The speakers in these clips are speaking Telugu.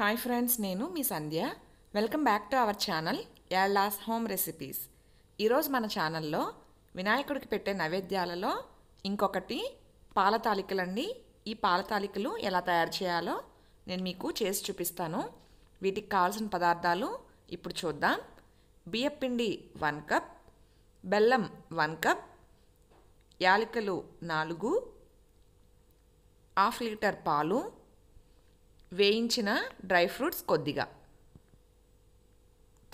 హాయ్ ఫ్రెండ్స్ నేను మీ Sandhya welcome back to our channel లాస్ హోమ్ రెసిపీస్ ఈరోజు మన ఛానల్లో వినాయకుడికి పెట్టే నైవేద్యాలలో ఇంకొకటి పాల ఈ పాల ఎలా తయారు చేయాలో నేను మీకు చేసి చూపిస్తాను వీటికి కావాల్సిన పదార్థాలు ఇప్పుడు చూద్దాం బియ్యపిండి వన్ కప్ బెల్లం వన్ కప్ యాలకులు నాలుగు హాఫ్ లీటర్ పాలు వేయించిన డ్రై ఫ్రూట్స్ కొద్దిగా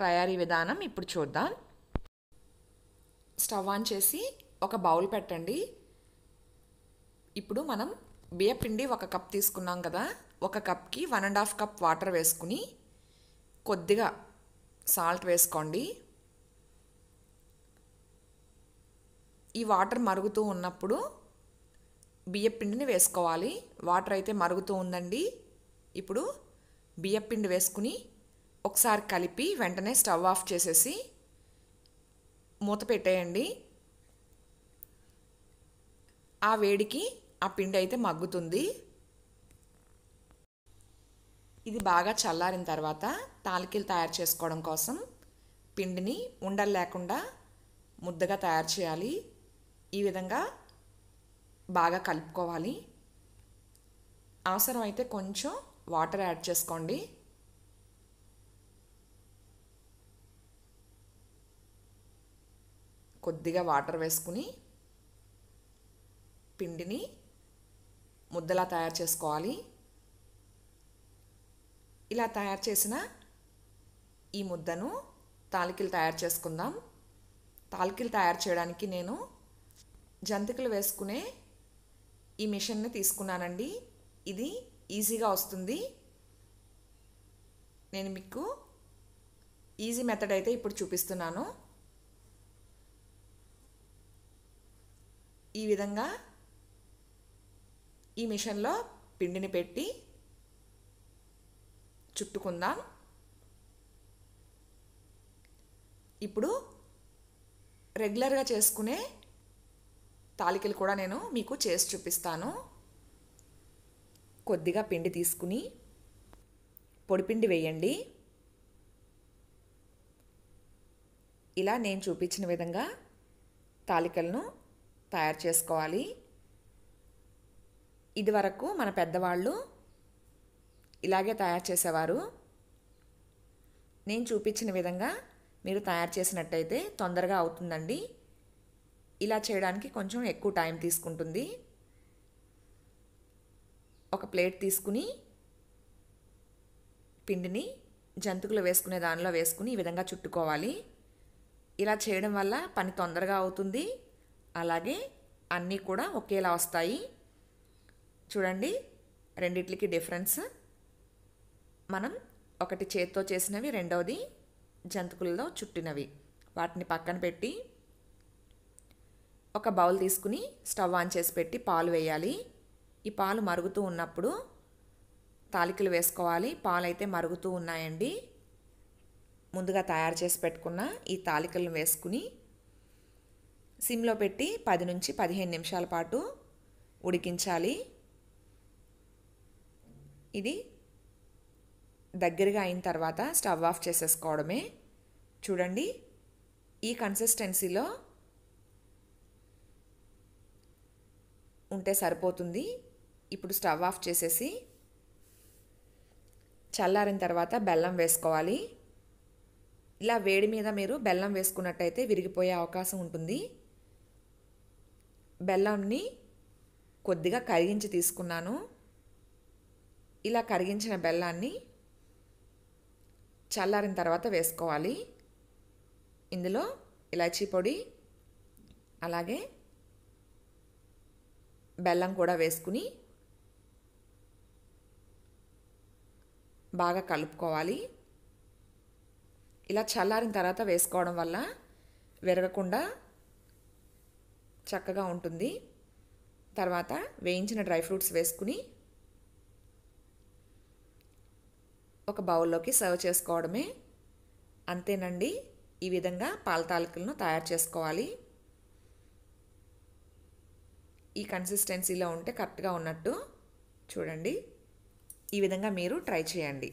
తయారీ విధానం ఇప్పుడు చూద్దాం స్టవ్ ఆన్ చేసి ఒక బౌల్ పెట్టండి ఇప్పుడు మనం బియ్యపిండి ఒక కప్ తీసుకున్నాం కదా ఒక కప్కి one and half cup water వేసుకుని కొద్దిగా సాల్ట్ వేసుకోండి ఈ వాటర్ మరుగుతూ ఉన్నప్పుడు బియ్యపిండిని వేసుకోవాలి వాటర్ అయితే మరుగుతూ ఉందండి ఇప్పుడు బియ్యపిండి వేసుకుని ఒకసారి కలిపి వెంటనే స్టవ్ ఆఫ్ చేసేసి మూత పెట్టేయండి ఆ వేడికి ఆ పిండి అయితే మగ్గుతుంది ఇది బాగా చల్లారిన తర్వాత తాలికీలు తయారు చేసుకోవడం కోసం పిండిని ఉండలు లేకుండా ముద్దగా తయారు చేయాలి ఈ విధంగా బాగా కలుపుకోవాలి అవసరమైతే కొంచెం వాటర్ యాడ్ చేసుకోండి కొద్దిగా వాటర్ వేసుకుని పిండిని ముద్దలా తయారు చేసుకోవాలి ఇలా తయారు చేసిన ఈ ముద్దను తాలికిలు తయారు చేసుకుందాం తాలికిలు తయారు చేయడానికి నేను జంతికలు వేసుకునే ఈ మిషన్ని తీసుకున్నానండి ఇది ఈజీగా వస్తుంది నేను మీకు ఈజీ మెథడ్ అయితే ఇప్పుడు చూపిస్తున్నాను ఈ విధంగా ఈ మిషన్లో పిండిని పెట్టి చుట్టుకుందాం ఇప్పుడు రెగ్యులర్గా చేసుకునే తాలికలు కూడా నేను మీకు చేసి చూపిస్తాను కొద్దిగా పిండి తీసుకుని పొడిపిండి వేయండి ఇలా నేను చూపించిన విధంగా తాలికలను తయారు చేసుకోవాలి ఇదివరకు మన పెద్దవాళ్ళు ఇలాగే తయారు చేసేవారు నేను చూపించిన విధంగా మీరు తయారు చేసినట్టయితే తొందరగా అవుతుందండి ఇలా చేయడానికి కొంచెం ఎక్కువ టైం తీసుకుంటుంది ఒక ప్లేట్ తీసుకుని పిండిని జంతుకులు వేసుకునే దానిలో వేసుకుని ఈ విధంగా చుట్టుకోవాలి ఇలా చేయడం వల్ల పని తొందరగా అవుతుంది అలాగే అన్నీ కూడా ఒకేలా వస్తాయి చూడండి రెండిట్లకి డిఫరెన్స్ మనం ఒకటి చేత్తో చేసినవి రెండవది జంతుకుల్లో చుట్టినవి వాటిని పక్కన పెట్టి ఒక బౌల్ తీసుకుని స్టవ్ ఆన్ చేసి పెట్టి పాలు వేయాలి ఈ పాలు మరుగుతూ ఉన్నప్పుడు తాలికలు వేసుకోవాలి పాలు అయితే మరుగుతూ ఉన్నాయండి ముందుగా తయారు చేసి పెట్టుకున్న ఈ తాలికలను వేసుకుని సిమ్లో పెట్టి పది నుంచి పదిహేను నిమిషాల పాటు ఉడికించాలి ఇది దగ్గరగా అయిన తర్వాత స్టవ్ ఆఫ్ చేసేసుకోవడమే చూడండి ఈ కన్సిస్టెన్సీలో ఉంటే సరిపోతుంది ఇప్పుడు స్టవ్ ఆఫ్ చేసేసి చల్లారిన తర్వాత బెల్లం వేసుకోవాలి ఇలా వేడి మీద మీరు బెల్లం వేసుకున్నట్టయితే విరిగిపోయే అవకాశం ఉంటుంది బెల్లంని కొద్దిగా కరిగించి తీసుకున్నాను ఇలా కరిగించిన బెల్లాన్ని చల్లారిన తర్వాత వేసుకోవాలి ఇందులో ఇలాచీ పొడి అలాగే బెల్లం కూడా వేసుకుని బాగా కలుపుకోవాలి ఇలా చల్లారిన తర్వాత వేసుకోవడం వల్ల విరగకుండా చక్కగా ఉంటుంది తర్వాత వేయించిన డ్రై ఫ్రూట్స్ వేసుకుని ఒక బౌల్లోకి సర్వ్ చేసుకోవడమే అంతేనండి ఈ విధంగా పాల తాలూకలను తయారు చేసుకోవాలి ఈ కన్సిస్టెన్సీలో ఉంటే కరెక్ట్గా ఉన్నట్టు చూడండి ఈ విధంగా మీరు ట్రై చేయండి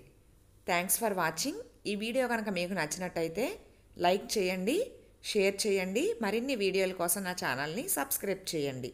థ్యాంక్స్ ఫర్ వాచింగ్ ఈ వీడియో కనుక మీకు నచ్చినట్టయితే లైక్ చేయండి షేర్ చేయండి మరిన్ని వీడియోల కోసం నా ఛానల్ని సబ్స్క్రైబ్ చేయండి